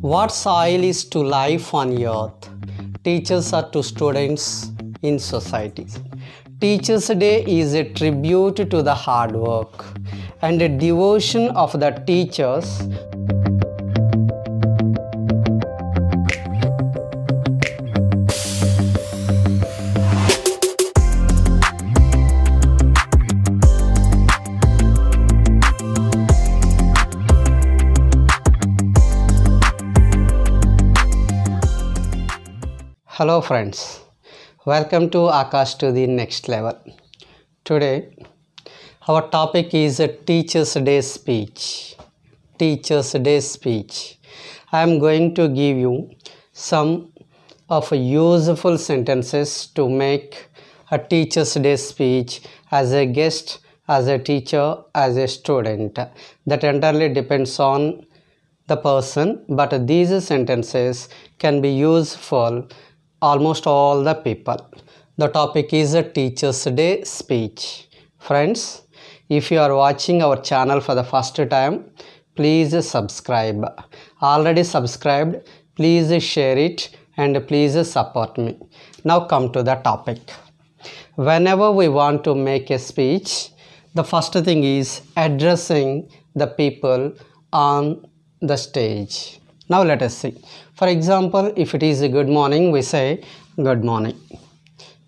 What soil is to life on earth, teachers are to students in societies. Teachers' Day is a tribute to the hard work and a devotion of the teachers Hello friends, welcome to Akash to the next level. Today our topic is Teacher's Day speech. Teacher's Day speech. I am going to give you some of useful sentences to make a Teacher's Day speech as a guest, as a teacher, as a student. That entirely depends on the person but these sentences can be useful almost all the people. The topic is a Teachers Day speech. Friends, if you are watching our channel for the first time, please subscribe. Already subscribed, please share it and please support me. Now come to the topic. Whenever we want to make a speech, the first thing is addressing the people on the stage. Now let us see for example, if it is a good morning, we say good morning,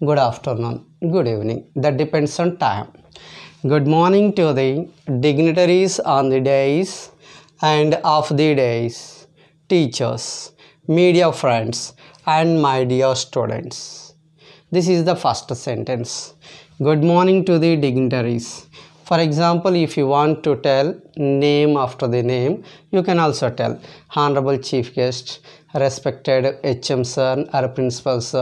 good afternoon, good evening. That depends on time. Good morning to the dignitaries on the days and of the days, teachers, media friends, and my dear students. This is the first sentence. Good morning to the dignitaries. For example, if you want to tell name after the name, you can also tell Honorable Chief Guest, respected HMs and our principals,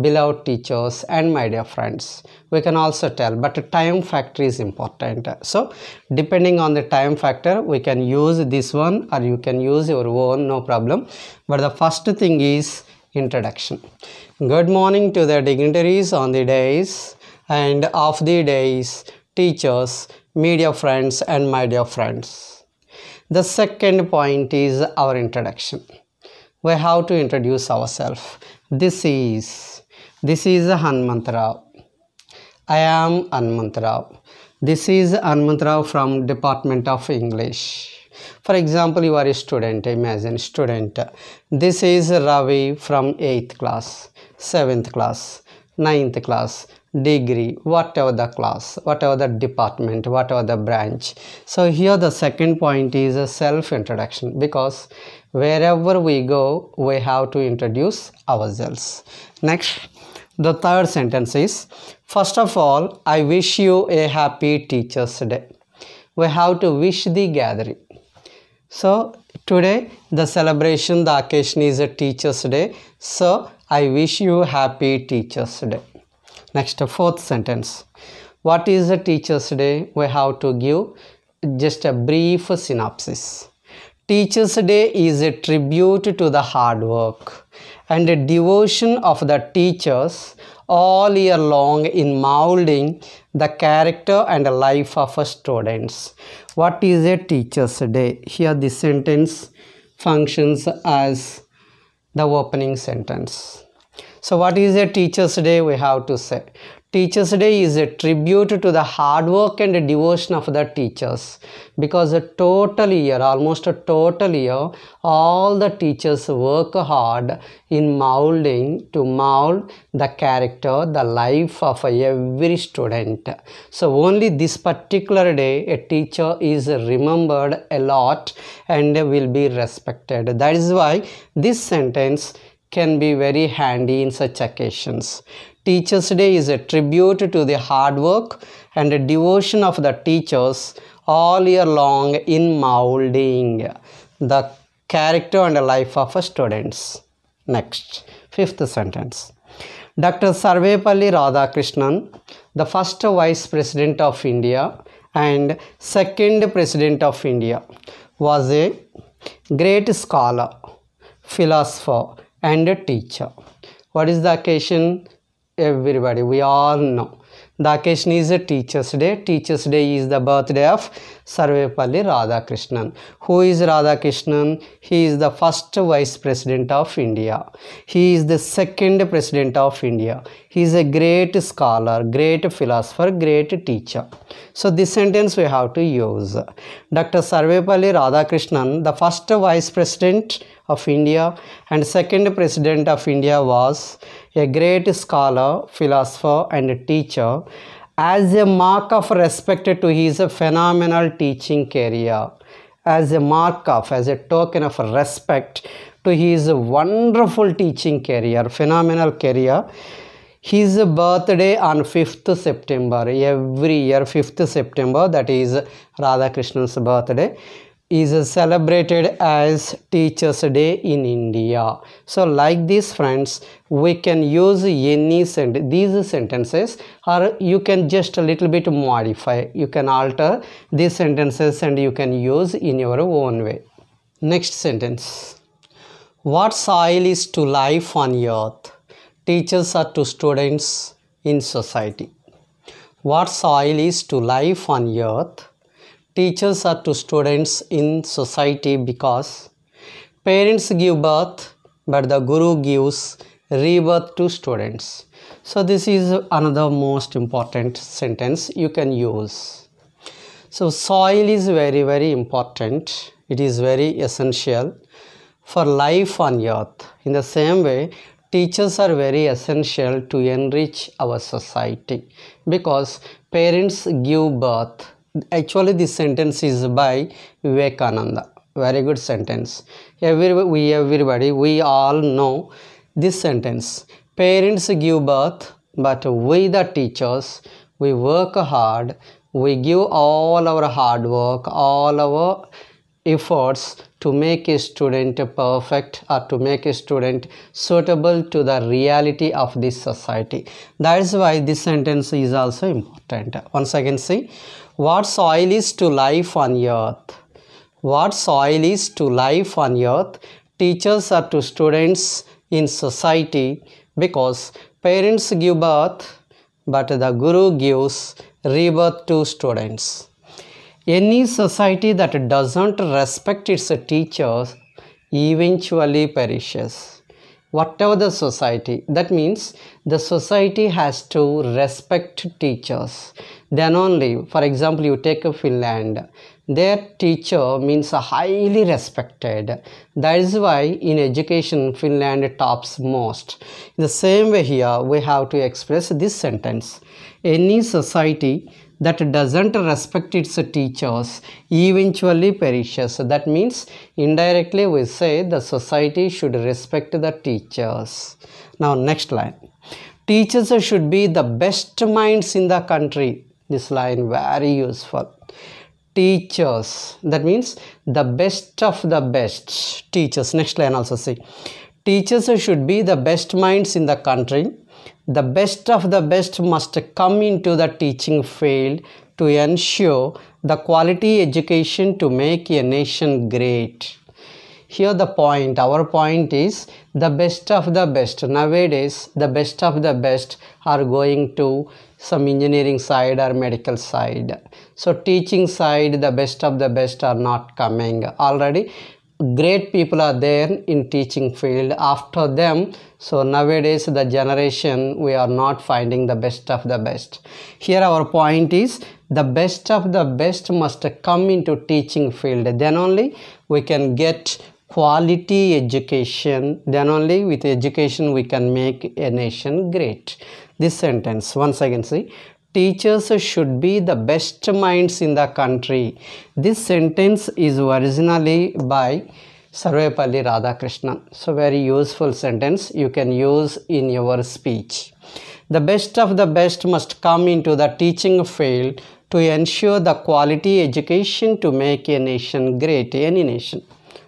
beloved teachers and my dear friends. We can also tell but time factor is important. So depending on the time factor we can use this one or you can use your own no problem. But the first thing is introduction. Good morning to the dignitaries on the days and of the days, teachers, media friends and my dear friends. The second point is our introduction. We how to introduce ourselves. This is this is Hanmant Rao. I am Hanmant Rao. This is Hanmant Rao from Department of English. For example, you are a student, imagine student. This is Ravi from 8th class, 7th class, 9th class, degree, whatever the class, whatever the department, whatever the branch. So here the second point is a self-introduction because wherever we go we have to introduce ourselves next the third sentence is first of all i wish you a happy teachers day we have to wish the gathering so today the celebration the occasion is a teachers day so i wish you happy teachers day next fourth sentence what is a teachers day we have to give just a brief synopsis Teacher's Day is a tribute to the hard work and devotion of the teachers all year long in molding the character and life of students. What is a Teacher's Day? Here the sentence functions as the opening sentence. So what is a Teacher's Day we have to say? Teachers Day is a tribute to the hard work and devotion of the teachers because a total year, almost a total year, all the teachers work hard in molding to mold the character, the life of every student. So only this particular day a teacher is remembered a lot and will be respected. That is why this sentence can be very handy in such occasions. Teachers' Day is a tribute to the hard work and devotion of the teachers all year long in molding the character and life of students. Next, fifth sentence. Dr. Sarvepalli Radhakrishnan, the first Vice President of India and second President of India, was a great scholar, philosopher, and teacher. What is the occasion? everybody we all know the occasion is a teacher's day teacher's day is the birthday of sarvepalli radhakrishnan who is radhakrishnan he is the first vice president of india he is the second president of india he is a great scholar great philosopher great teacher so this sentence we have to use dr sarvepalli radhakrishnan the first vice president of india and second president of india was a great scholar, philosopher, and teacher, as a mark of respect to his phenomenal teaching career, as a mark of, as a token of respect to his wonderful teaching career, phenomenal career. His birthday on 5th September, every year 5th September, that is Radha Krishna's birthday is celebrated as Teachers Day in India. So like this friends, we can use any sent these sentences or you can just a little bit modify. You can alter these sentences and you can use in your own way. Next sentence. What soil is to life on earth? Teachers are to students in society. What soil is to life on earth? teachers are to students in society because parents give birth but the guru gives rebirth to students. So this is another most important sentence you can use. So soil is very very important. It is very essential for life on earth. In the same way teachers are very essential to enrich our society because parents give birth actually this sentence is by Vivekananda very good sentence every we everybody we all know this sentence parents give birth but we the teachers we work hard we give all our hard work all our efforts to make a student perfect or to make a student suitable to the reality of this society that is why this sentence is also important once again see what soil is to life on earth? What soil is to life on earth? Teachers are to students in society because parents give birth but the guru gives rebirth to students. Any society that doesn't respect its teachers eventually perishes whatever the society that means the society has to respect teachers then only for example you take a finland their teacher means highly respected. That is why in education Finland tops most. In the same way here we have to express this sentence. Any society that doesn't respect its teachers eventually perishes. That means indirectly we say the society should respect the teachers. Now next line. Teachers should be the best minds in the country. This line very useful teachers that means the best of the best teachers next line also see teachers should be the best minds in the country the best of the best must come into the teaching field to ensure the quality education to make a nation great here the point our point is the best of the best nowadays the best of the best are going to some engineering side or medical side so teaching side the best of the best are not coming already great people are there in teaching field after them so nowadays the generation we are not finding the best of the best here our point is the best of the best must come into teaching field then only we can get quality education then only with education we can make a nation great this sentence once again see teachers should be the best minds in the country. This sentence is originally by Sarvepalli Radhakrishnan. So very useful sentence you can use in your speech. The best of the best must come into the teaching field to ensure the quality education to make a nation great, any nation.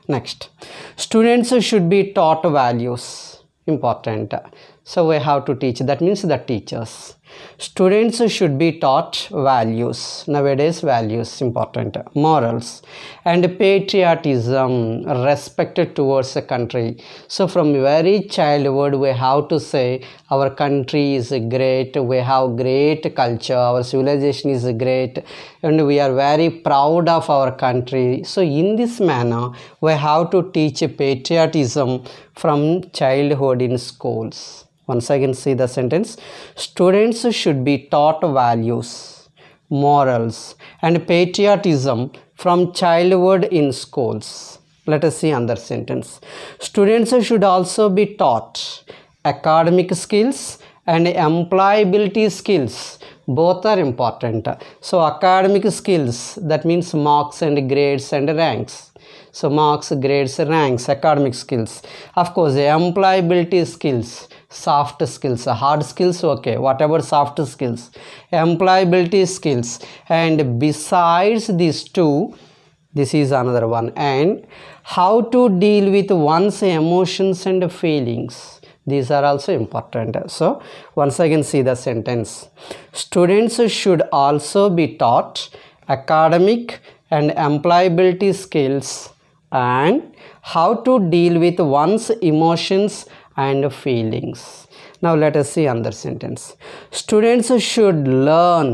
Next, students should be taught values. Important. So we have to teach. That means the teachers students should be taught values nowadays values important morals and patriotism respect towards a country so from very childhood we have to say our country is great we have great culture our civilization is great and we are very proud of our country so in this manner we have to teach patriotism from childhood in schools once again see the sentence students should be taught values morals and patriotism from childhood in schools let us see another sentence students should also be taught academic skills and employability skills both are important so academic skills that means marks and grades and ranks so marks grades ranks academic skills of course employability skills soft skills hard skills okay whatever soft skills employability skills and besides these two this is another one and how to deal with one's emotions and feelings these are also important so once again see the sentence students should also be taught academic and employability skills and how to deal with one's emotions and feelings. Now let us see another sentence. Students should learn.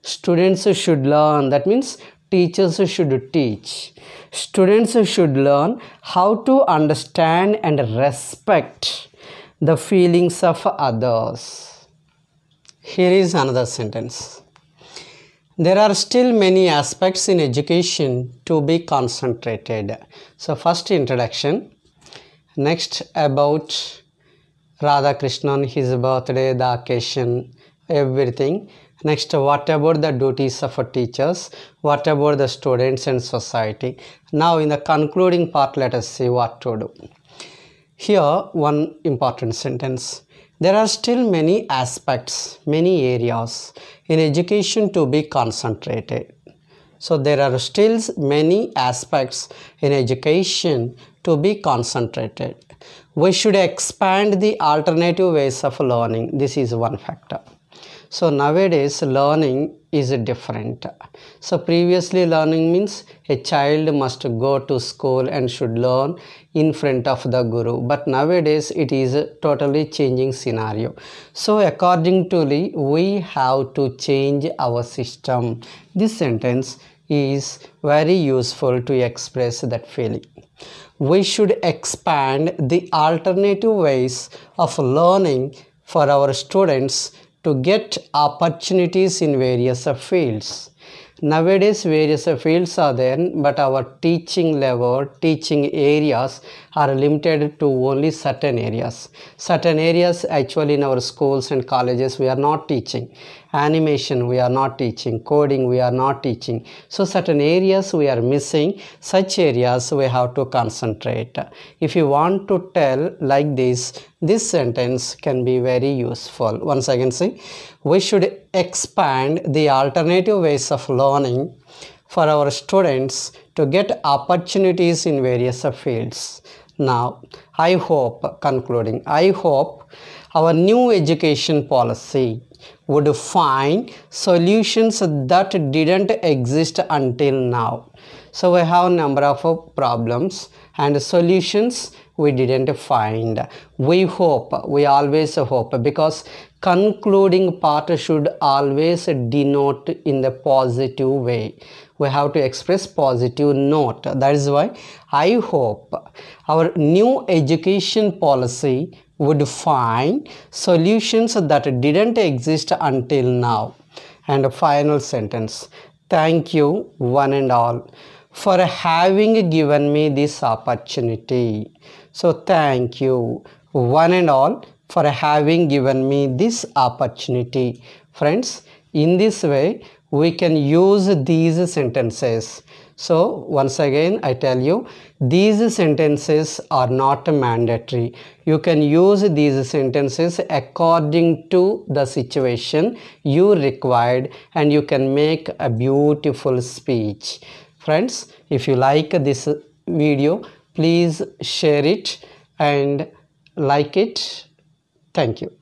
Students should learn. That means teachers should teach. Students should learn how to understand and respect the feelings of others. Here is another sentence. There are still many aspects in education to be concentrated. So first introduction Next about Radha Krishnan, his birthday, the occasion, everything. Next, what about the duties of teachers? What about the students and society? Now, in the concluding part, let us see what to do. Here, one important sentence. There are still many aspects, many areas in education to be concentrated. So, there are still many aspects in education to be concentrated. We should expand the alternative ways of learning. This is one factor. So nowadays learning is different. So previously learning means a child must go to school and should learn in front of the guru. But nowadays it is totally changing scenario. So accordingly we have to change our system. This sentence is very useful to express that feeling. We should expand the alternative ways of learning for our students to get opportunities in various fields. Nowadays various fields are there but our teaching level, teaching areas are limited to only certain areas. Certain areas actually in our schools and colleges we are not teaching animation we are not teaching, coding we are not teaching. So certain areas we are missing, such areas we have to concentrate. If you want to tell like this, this sentence can be very useful. Once again see, we should expand the alternative ways of learning for our students to get opportunities in various fields. Now, I hope, concluding, I hope our new education policy would find solutions that didn't exist until now. So we have a number of problems and solutions we didn't find. We hope, we always hope because concluding part should always denote in the positive way. We have to express positive note. That is why I hope our new education policy would find solutions that didn't exist until now. And a final sentence. Thank you one and all for having given me this opportunity. So thank you one and all for having given me this opportunity. Friends, in this way, we can use these sentences so once again I tell you these sentences are not mandatory. You can use these sentences according to the situation you required and you can make a beautiful speech. Friends, if you like this video, please share it and like it. Thank you.